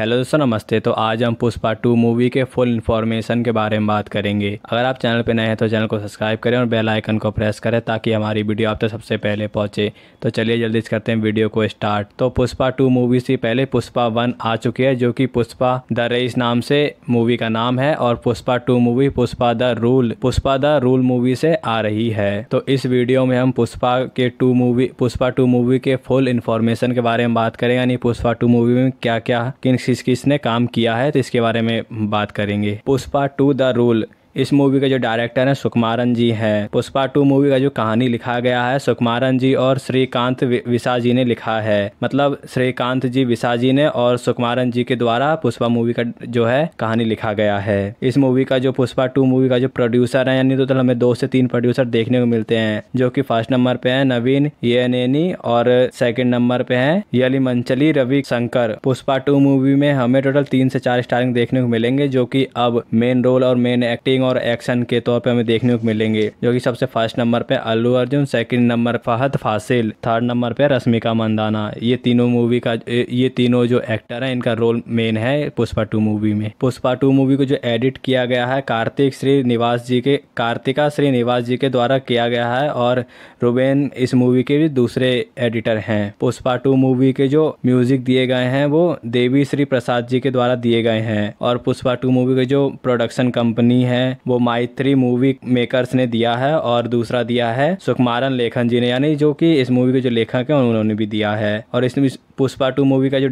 hello दोस्तों नमस्ते तो आज हम पुष्पा टू मूवी के फुल इन्फॉर्मेशन के बारे में बात करेंगे अगर आप चैनल पर नए हैं तो चैनल को सब्सक्राइब करें और बेल आइकन को प्रेस करें ताकि हमारी वीडियो आप तक तो सबसे पहले पहुंचे तो चलिए जल्दी से करते हैं वीडियो को स्टार्ट तो पुष्पा टू मूवी से पहले पुष्पा वन आ चुकी है जो कि पुष्पा द रेस नाम से मूवी का नाम है और Pushpa two movie Pushpa the rule Pushpa the rule movie से आ रही है तो इस वीडियो में हम पुष्पा के two movie Pushpa two movie के फुल इन्फॉर्मेशन के बारे में बात करें यानी पुष्पा टू मूवी में क्या क्या किन किस किस ने काम किया है तो इसके बारे में बात करेंगे पुष्पा टू द रूल इस मूवी का जो डायरेक्टर हैं सुकुमारन जी हैं पुष्पा टू मूवी का जो कहानी लिखा गया है सुकुमारन जी और श्रीकांत विशा जी ने लिखा है मतलब श्रीकांत जी विशा जी ने और सुकुमारन जी के द्वारा पुष्पा मूवी का जो है कहानी लिखा गया है इस मूवी का जो पुष्पा टू मूवी का जो प्रोड्यूसर है यानी तो टोटल हमें दो से तीन प्रोड्यूसर देखने को मिलते हैं जो की फर्स्ट नंबर पे है नवीन ये और सेकेंड नंबर पे है Yalamanchili Ravi Shankar Pushpa two movie में हमें टोटल तीन से चार स्टारिंग देखने को मिलेंगे जो की अब मेन रोल और मेन एक्टिंग फाइटिंग और एक्शन के तौर पर हमें देखने को मिलेंगे जो कि सबसे फर्स्ट नंबर पे Allu Arjun second number Fahadh Faasil third number पे रश्मिका मंदाना ये तीनों मूवी का ये तीनों जो एक्टर है इनका रोल मेन है पुष्पा टू मूवी में पुष्पा टू मूवी को जो एडिट किया गया है कार्तिक श्रीनिवास जी के कार्तिका श्रीनिवास जी के द्वारा किया गया है और रुबेन इस मूवी के भी दूसरे एडिटर हैं पुष्पा टू मूवी के जो म्यूजिक दिए गए हैं वो देवी श्री प्रसाद जी के द्वारा दिए गए हैं और पुष्पा टू मूवी के जो प्रोडक्शन कंपनी है वो माइत्री मूवी मेकर्स ने दिया है और दूसरा दिया है सुकुमारन लेखन जी ने यानी जो कि इस मूवी के जो लेखक हैं उन्होंने भी दिया है और इसमें पुष्पा टू मूवी का जो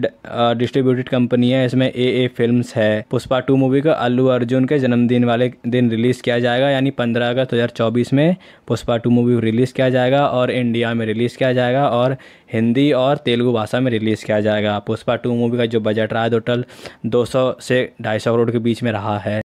डिस्ट्रीब्यूटेड कंपनी है इसमें ए ए फिल्म है पुष्पा टू मूवी का अल्लू अर्जुन के जन्मदिन वाले दिन रिलीज़ किया जाएगा यानी पंद्रह अगस्त दो में पुष्पा टू मूवी रिलीज़ किया जाएगा और इंडिया में रिलीज़ किया जाएगा और हिंदी और तेलुगु भाषा में रिलीज़ किया जाएगा पुष्पा टू मूवी का जो बजट रहा है टोटल दो सौ से ढाई सौ करोड़ के बीच में रहा है